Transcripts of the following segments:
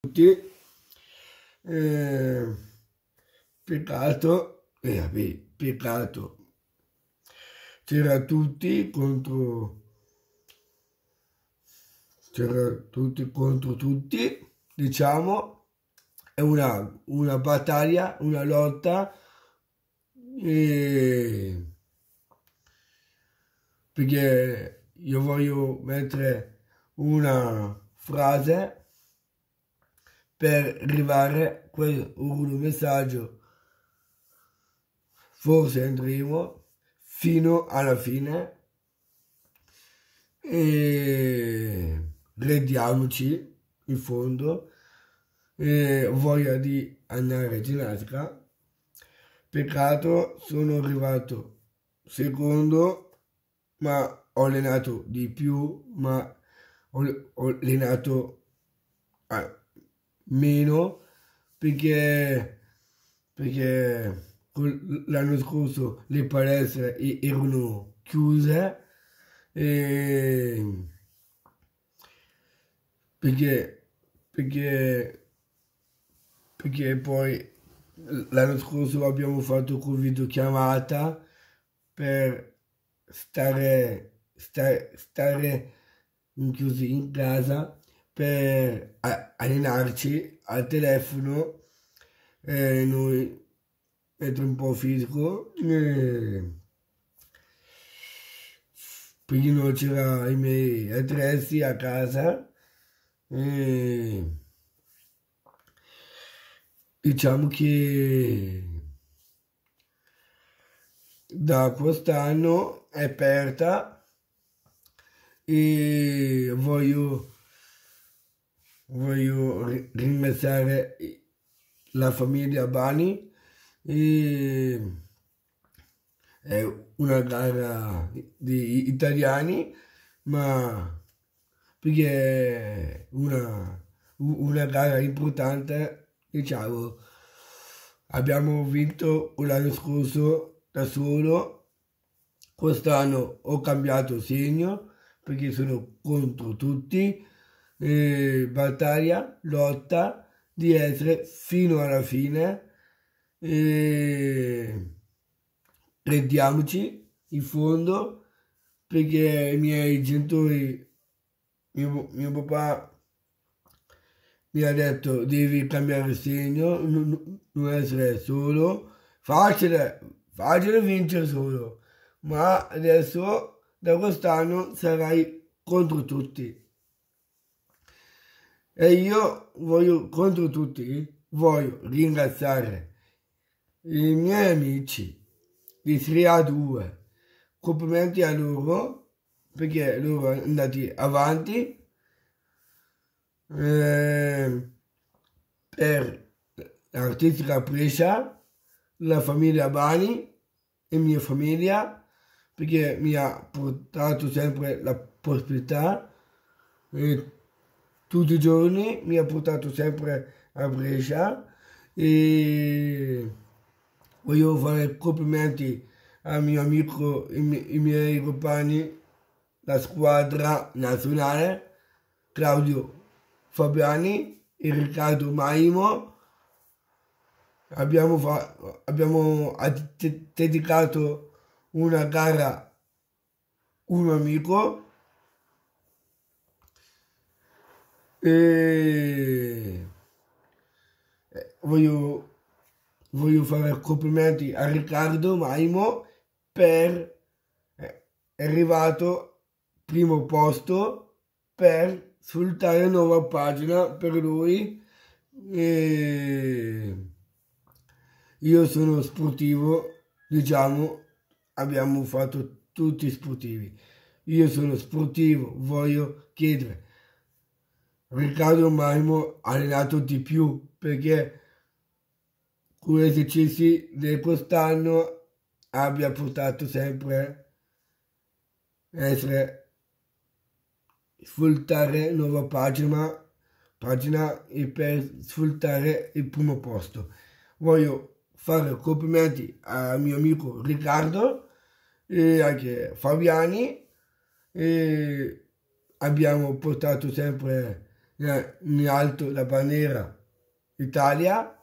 tutti peccato eh, peccato eh, c'era tutti contro c'era tutti contro tutti diciamo è una, una battaglia una lotta e perché io voglio mettere una frase per arrivare a un messaggio. Forse andremo fino alla fine e rendiamoci in fondo e voglia di andare a ginnastica. Peccato, sono arrivato secondo, ma ho allenato di più, ma ho, ho allenato... Ah, meno perché, perché l'anno scorso le palestre erano chiuse e perché, perché, perché poi l'anno scorso abbiamo fatto con videochiamata per stare, stare, stare chiusi in casa per allenarci al telefono, eh, noi metto un po' fisico, eh, prima c'era i miei attrezzi a casa, eh, diciamo che da quest'anno è aperta e voglio voglio ringraziare la famiglia Bani e è una gara di italiani ma perché è una, una gara importante diciamo abbiamo vinto l'anno scorso da solo quest'anno ho cambiato segno perché sono contro tutti eh, battaglia, lotta di essere fino alla fine e eh, crediamoci in fondo perché i miei genitori mio, mio papà mi ha detto devi cambiare segno non essere solo facile facile vincere solo ma adesso da quest'anno sarai contro tutti e io voglio, contro tutti, voglio ringraziare i miei amici di 3 a 2. Complimenti a loro perché loro sono andati avanti eh, per l'artistica presa, la famiglia Bani e mia famiglia perché mi ha portato sempre la possibilità e tutti i giorni, mi ha portato sempre a Brescia e voglio fare complimenti al mio amico, i, mie, i miei compagni, la squadra nazionale, Claudio Fabiani e Riccardo Maimo. Abbiamo, fa- abbiamo dedicato una gara a un amico E eh, voglio, voglio fare complimenti a Riccardo Maimo per eh, è arrivato primo posto per sfruttare nuova pagina per lui e io sono sportivo diciamo abbiamo fatto tutti sportivi io sono sportivo voglio chiedere Riccardo Maimo allenato di più perché con gli esercizi di quest'anno abbia portato sempre a essere sfruttare nuova pagina pagina e per sfruttare il primo posto. Voglio fare complimenti al mio amico Riccardo e anche Fabiani e abbiamo portato sempre in alto la bandiera Italia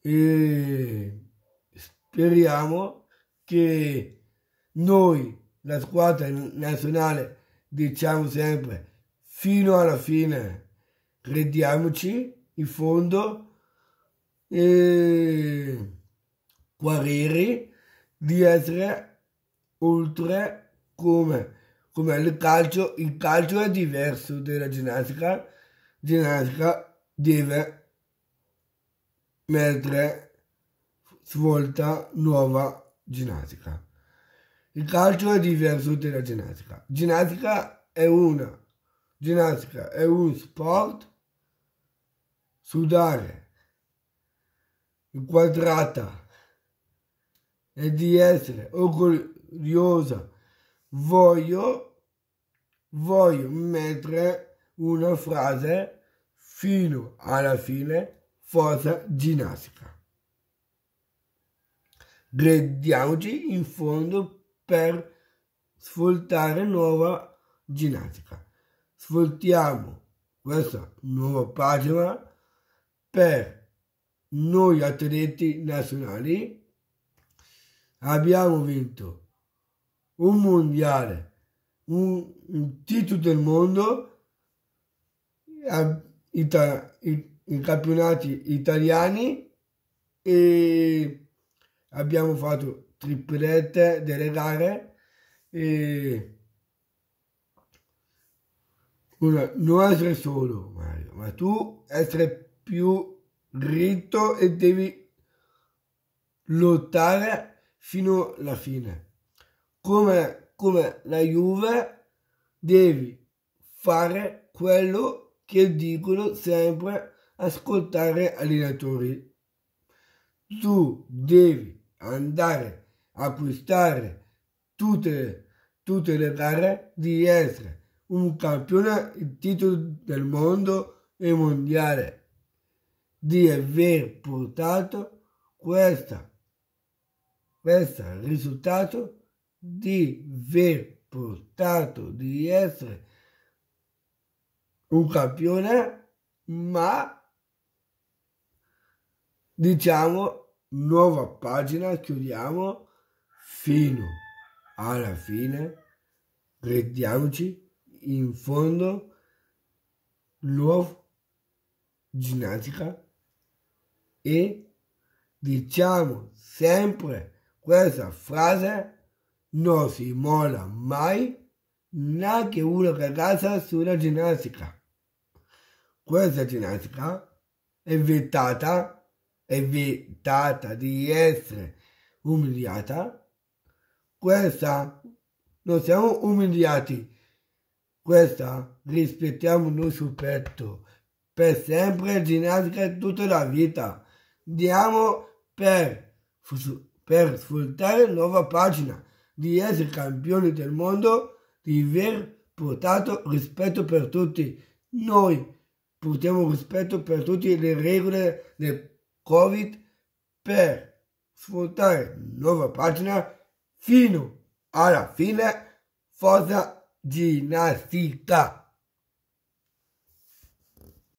e speriamo che noi, la squadra nazionale, diciamo sempre fino alla fine, crediamoci in fondo e guarire di essere oltre come come il calcio, il calcio è diverso dalla ginnastica, ginnastica deve mettere svolta nuova ginnastica. Il calcio è diverso dalla ginnastica. Ginnastica è una, ginnastica è un sport, sudare, inquadrata e di essere orgogliosa voglio, voglio mettere una frase fino alla fine, forza ginnastica. Crediamoci in fondo per sfruttare nuova ginnastica. Sfruttiamo questa nuova pagina per noi atleti nazionali. Abbiamo vinto un mondiale, un, un titolo del mondo, ita, i, i campionati italiani e abbiamo fatto triplette delle gare e una, non essere solo Mario, ma tu essere più dritto e devi lottare fino alla fine come, come la Juve devi fare quello che dicono sempre ascoltare allenatori. Tu devi andare a acquistare tutte, tutte le gare di essere un campione il titolo del mondo e mondiale di aver portato questa, questo risultato di aver portato, di essere un campione, ma diciamo nuova pagina, chiudiamo fino alla fine, crediamoci in fondo l'uovo ginnastica e diciamo sempre questa frase non si mola mai neanche una cagata sulla ginnastica. Questa ginnastica è vietata, è vietata di essere umiliata. Questa non siamo umiliati, questa rispettiamo il nostro petto per sempre, ginnastica tutta la vita. Diamo per, per sfruttare nuova pagina di essere campioni del mondo, di aver portato rispetto per tutti. Noi portiamo rispetto per tutte le regole del Covid per sfruttare nuova pagina fino alla fine. Forza ginnastica!